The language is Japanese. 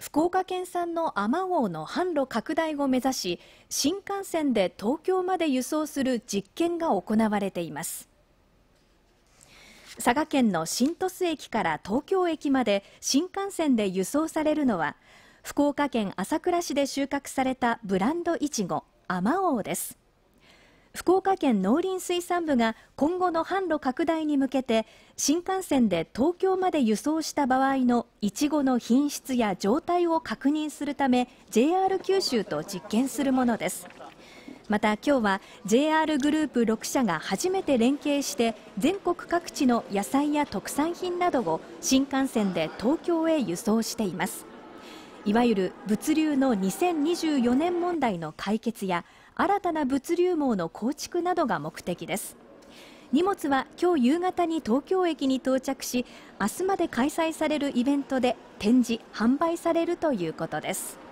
福岡県産のあまおうの販路拡大を目指し新幹線で東京まで輸送する実験が行われています佐賀県の新鳥栖駅から東京駅まで新幹線で輸送されるのは福岡県朝倉市で収穫されたブランドいちごあまおです福岡県農林水産部が今後の販路拡大に向けて新幹線で東京まで輸送した場合のいちごの品質や状態を確認するため JR 九州と実験するものですまた今日は JR グループ6社が初めて連携して全国各地の野菜や特産品などを新幹線で東京へ輸送していますいわゆる物流の2024年問題の解決や新たな物流網の構築などが目的です荷物は今日夕方に東京駅に到着し明日まで開催されるイベントで展示販売されるということです